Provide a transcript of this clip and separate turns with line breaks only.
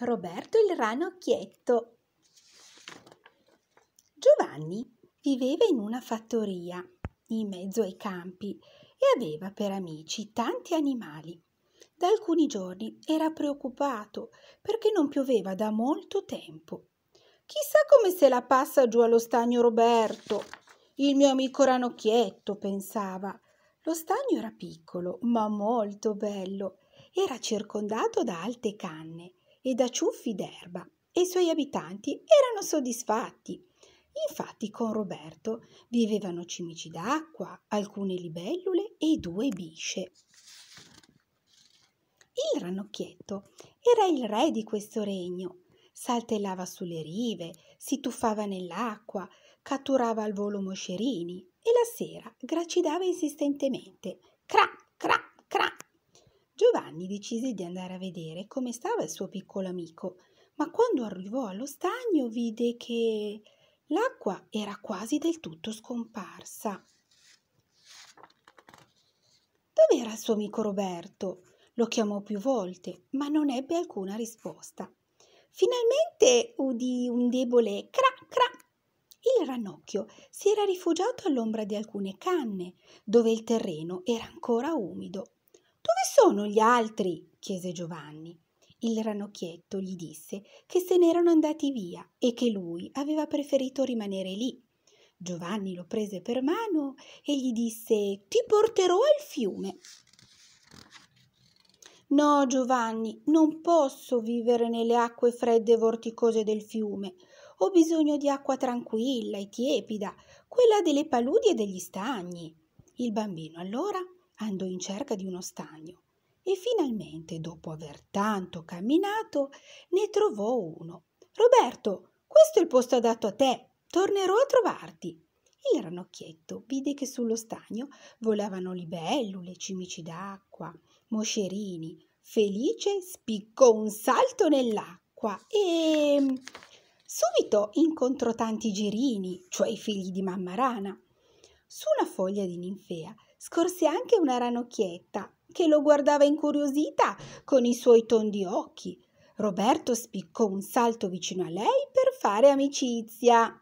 Roberto il ranocchietto. Giovanni viveva in una fattoria in mezzo ai campi e aveva per amici tanti animali. Da alcuni giorni era preoccupato perché non pioveva da molto tempo. Chissà come se la passa giù allo stagno Roberto. Il mio amico ranocchietto, pensava. Lo stagno era piccolo, ma molto bello. Era circondato da alte canne e da ciuffi d'erba e i suoi abitanti erano soddisfatti. Infatti con Roberto vivevano cimici d'acqua, alcune libellule e due bisce. Il ranocchietto era il re di questo regno. Saltellava sulle rive, si tuffava nell'acqua, catturava al volo moscerini e la sera gracidava insistentemente. Cra, cra, cra, Giovanni decise di andare a vedere come stava il suo piccolo amico, ma quando arrivò allo stagno vide che l'acqua era quasi del tutto scomparsa. Dov'era il suo amico Roberto? Lo chiamò più volte, ma non ebbe alcuna risposta. Finalmente udì un debole crac crac. Il ranocchio si era rifugiato all'ombra di alcune canne, dove il terreno era ancora umido sono gli altri? chiese Giovanni. Il ranocchietto gli disse che se n'erano andati via e che lui aveva preferito rimanere lì. Giovanni lo prese per mano e gli disse Ti porterò al fiume. No, Giovanni, non posso vivere nelle acque fredde e vorticose del fiume. Ho bisogno di acqua tranquilla e tiepida, quella delle paludi e degli stagni. Il bambino allora andò in cerca di uno stagno e finalmente, dopo aver tanto camminato, ne trovò uno. Roberto, questo è il posto adatto a te. Tornerò a trovarti. Il ranocchietto vide che sullo stagno volavano libellule, cimici d'acqua, moscerini. Felice spiccò un salto nell'acqua e mm, subito incontrò tanti girini, cioè i figli di mamma rana. Su una foglia di ninfea scorse anche una ranocchietta che lo guardava incuriosita con i suoi tondi occhi. Roberto spiccò un salto vicino a lei per fare amicizia.